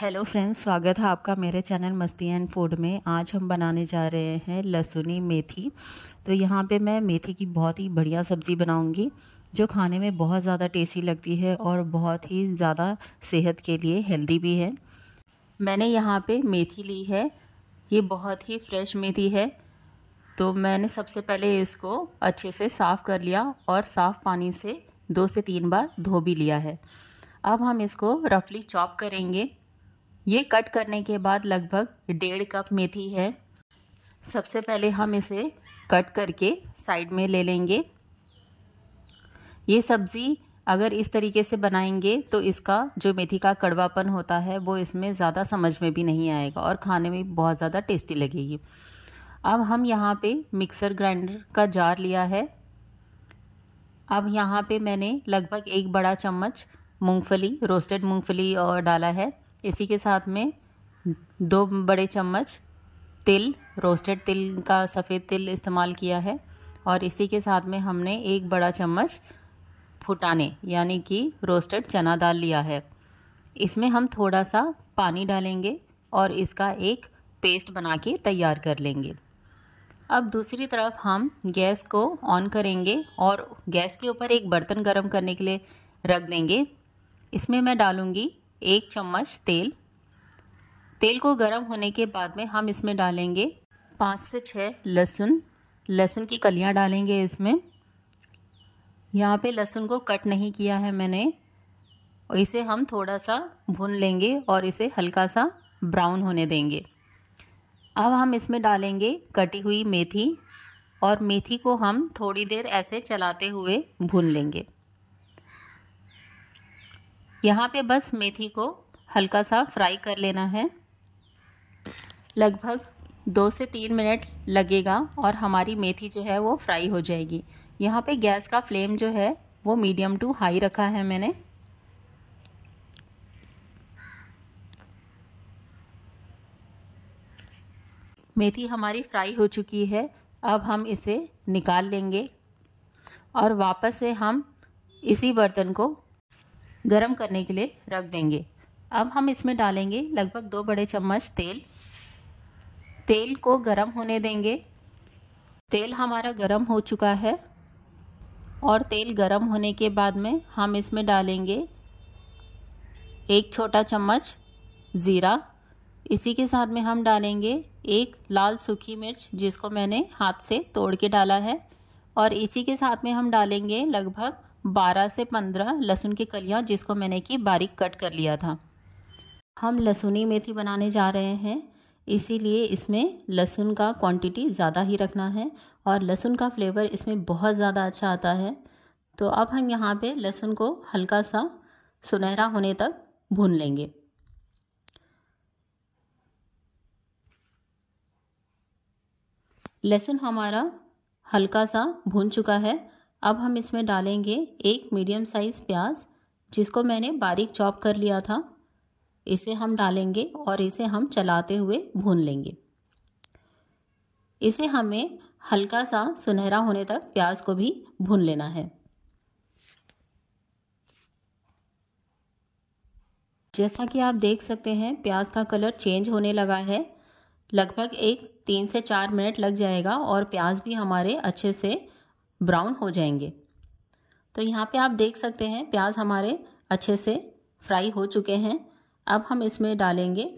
hello friends स्वागत है आपका मेरे चैनल मस्ती एंड फूड में आज हम बनाने जा रहे हैं लहसुनी मेथी तो यहाँ पे मैं मेथी की बहुत ही बढ़िया सब्ज़ी बनाऊंगी जो खाने में बहुत ज़्यादा टेस्टी लगती है और बहुत ही ज़्यादा सेहत के लिए हेल्दी भी है मैंने यहाँ पे मेथी ली है ये बहुत ही फ्रेश मेथी है तो मैंने सबसे पहले इसको अच्छे से साफ़ कर लिया और साफ़ पानी से दो से तीन बार धो भी लिया है अब हम इसको रफली चॉप करेंगे ये कट करने के बाद लगभग डेढ़ कप मेथी है सबसे पहले हम इसे कट करके साइड में ले लेंगे ये सब्ज़ी अगर इस तरीके से बनाएंगे तो इसका जो मेथी का कड़वापन होता है वो इसमें ज़्यादा समझ में भी नहीं आएगा और खाने में बहुत ज़्यादा टेस्टी लगेगी अब हम यहाँ पे मिक्सर ग्राइंडर का जार लिया है अब यहाँ पे मैंने लगभग एक बड़ा चम्मच मूंगफली रोस्टेड मूंगफली और डाला है इसी के साथ में दो बड़े चम्मच तिल रोस्टेड तिल का सफ़ेद तिल इस्तेमाल किया है और इसी के साथ में हमने एक बड़ा चम्मच फुटाने यानी कि रोस्टेड चना दाल लिया है इसमें हम थोड़ा सा पानी डालेंगे और इसका एक पेस्ट बना के तैयार कर लेंगे अब दूसरी तरफ हम गैस को ऑन करेंगे और गैस के ऊपर एक बर्तन गर्म करने के लिए रख देंगे इसमें मैं डालूँगी एक चम्मच तेल तेल को गर्म होने के बाद में हम इसमें डालेंगे पाँच से छः लहसुन लहसुन की कलियाँ डालेंगे इसमें यहाँ पे लहसुन को कट नहीं किया है मैंने और इसे हम थोड़ा सा भून लेंगे और इसे हल्का सा ब्राउन होने देंगे अब हम इसमें डालेंगे कटी हुई मेथी और मेथी को हम थोड़ी देर ऐसे चलाते हुए भून लेंगे यहाँ पे बस मेथी को हल्का सा फ्राई कर लेना है लगभग दो से तीन मिनट लगेगा और हमारी मेथी जो है वो फ्राई हो जाएगी यहाँ पे गैस का फ्लेम जो है वो मीडियम टू हाई रखा है मैंने मेथी हमारी फ्राई हो चुकी है अब हम इसे निकाल लेंगे और वापस से हम इसी बर्तन को गर्म करने के लिए रख देंगे अब हम इसमें डालेंगे लगभग दो बड़े चम्मच तेल तेल को गर्म होने देंगे तेल हमारा गर्म हो चुका है और तेल गर्म होने के बाद में हम इसमें डालेंगे एक छोटा चम्मच ज़ीरा इसी के साथ में हम डालेंगे एक लाल सूखी मिर्च जिसको मैंने हाथ से तोड़ के डाला है और इसी के साथ में हम डालेंगे लगभग 12 से 15 लहसुन की कलियाँ जिसको मैंने कि बारीक कट कर लिया था हम लहसुनी मेथी बनाने जा रहे हैं इसीलिए इसमें लहसुन का क्वांटिटी ज़्यादा ही रखना है और लहसुन का फ्लेवर इसमें बहुत ज़्यादा अच्छा आता है तो अब हम यहाँ पे लहसुन को हल्का सा सुनहरा होने तक भून लेंगे लहसुन हमारा हल्का सा भून चुका है अब हम इसमें डालेंगे एक मीडियम साइज़ प्याज जिसको मैंने बारीक चॉप कर लिया था इसे हम डालेंगे और इसे हम चलाते हुए भून लेंगे इसे हमें हल्का सा सुनहरा होने तक प्याज को भी भून लेना है जैसा कि आप देख सकते हैं प्याज का कलर चेंज होने लगा है लगभग एक तीन से चार मिनट लग जाएगा और प्याज भी हमारे अच्छे से ब्राउन हो जाएंगे तो यहाँ पे आप देख सकते हैं प्याज हमारे अच्छे से फ्राई हो चुके हैं अब हम इसमें डालेंगे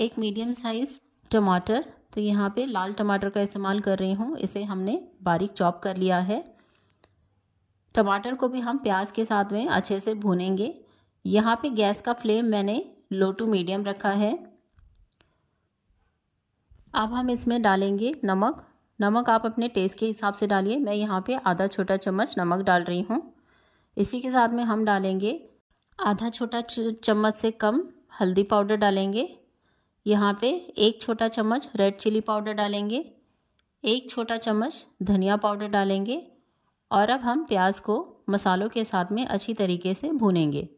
एक मीडियम साइज़ टमाटर तो यहाँ पे लाल टमाटर का इस्तेमाल कर रही हूँ इसे हमने बारीक चॉप कर लिया है टमाटर को भी हम प्याज के साथ में अच्छे से भूनेंगे यहाँ पे गैस का फ्लेम मैंने लो टू मीडियम रखा है अब हम इसमें डालेंगे नमक नमक आप अपने टेस्ट के हिसाब से डालिए मैं यहाँ पे आधा छोटा चम्मच नमक डाल रही हूँ इसी के साथ में हम डालेंगे आधा छोटा चम्मच से कम हल्दी पाउडर डालेंगे यहाँ पे एक छोटा चम्मच रेड चिली पाउडर डालेंगे एक छोटा चम्मच धनिया पाउडर डालेंगे और अब हम प्याज को मसालों के साथ में अच्छी तरीके से भुनेंगे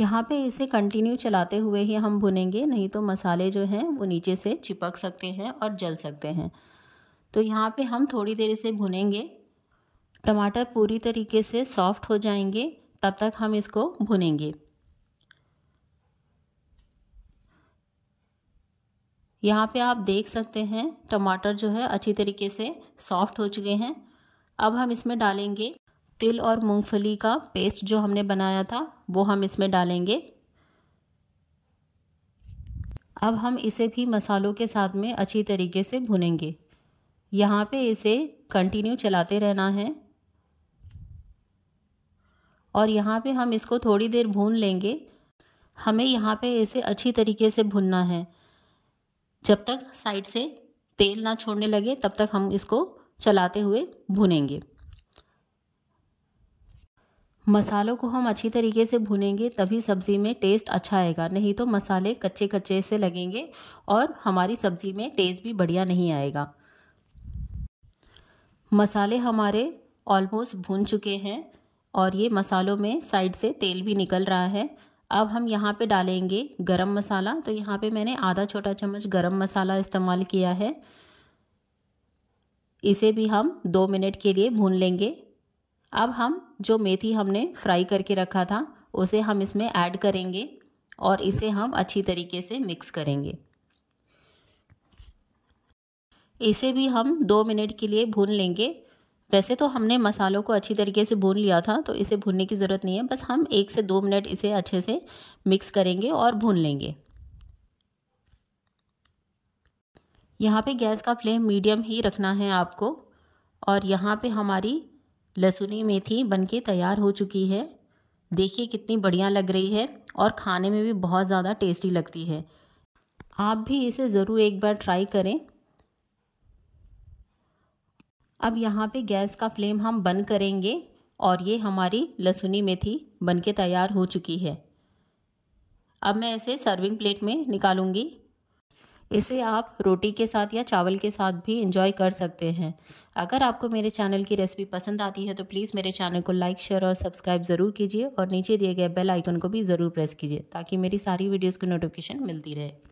यहाँ पे इसे कंटिन्यू चलाते हुए ही हम भुनेंगे नहीं तो मसाले जो हैं वो नीचे से चिपक सकते हैं और जल सकते हैं तो यहाँ पे हम थोड़ी देर इसे भुनेंगे टमाटर पूरी तरीके से सॉफ्ट हो जाएंगे तब तक हम इसको भुनेंगे यहाँ पे आप देख सकते हैं टमाटर जो है अच्छी तरीके से सॉफ्ट हो चुके हैं अब हम इसमें डालेंगे तिल और मूंगफली का पेस्ट जो हमने बनाया था वो हम इसमें डालेंगे अब हम इसे भी मसालों के साथ में अच्छी तरीके से भुनेंगे यहाँ पे इसे कंटिन्यू चलाते रहना है और यहाँ पे हम इसको थोड़ी देर भून लेंगे हमें यहाँ पे इसे अच्छी तरीके से भुनना है जब तक साइड से तेल ना छोड़ने लगे तब तक हम इसको चलाते हुए भुनेंगे मसालों को हम अच्छी तरीके से भुनेंगे तभी सब्ज़ी में टेस्ट अच्छा आएगा नहीं तो मसाले कच्चे कच्चे से लगेंगे और हमारी सब्ज़ी में टेस्ट भी बढ़िया नहीं आएगा मसाले हमारे ऑलमोस्ट भून चुके हैं और ये मसालों में साइड से तेल भी निकल रहा है अब हम यहाँ पे डालेंगे गरम मसाला तो यहाँ पे मैंने आधा छोटा चम्मच गरम मसाला इस्तेमाल किया है इसे भी हम दो मिनट के लिए भून लेंगे अब हम जो मेथी हमने फ्राई करके रखा था उसे हम इसमें ऐड करेंगे और इसे हम अच्छी तरीके से मिक्स करेंगे इसे भी हम दो मिनट के लिए भून लेंगे वैसे तो हमने मसालों को अच्छी तरीके से भून लिया था तो इसे भूनने की ज़रूरत नहीं है बस हम एक से दो मिनट इसे अच्छे से मिक्स करेंगे और भून लेंगे यहाँ पे गैस का फ्लेम मीडियम ही रखना है आपको और यहाँ पे हमारी लहसुनी मेथी बनके तैयार हो चुकी है देखिए कितनी बढ़िया लग रही है और खाने में भी बहुत ज़्यादा टेस्टी लगती है आप भी इसे ज़रूर एक बार ट्राई करें अब यहाँ पे गैस का फ्लेम हम बंद करेंगे और ये हमारी लहसुनी मेथी बन के तैयार हो चुकी है अब मैं इसे सर्विंग प्लेट में निकालूंगी इसे आप रोटी के साथ या चावल के साथ भी इंजॉय कर सकते हैं अगर आपको मेरे चैनल की रेसिपी पसंद आती है तो प्लीज़ मेरे चैनल को लाइक शेयर और सब्सक्राइब ज़रूर कीजिए और नीचे दिए गए बेल आइकन को भी ज़रूर प्रेस कीजिए ताकि मेरी सारी वीडियोज़ की नोटिफिकेशन मिलती रहे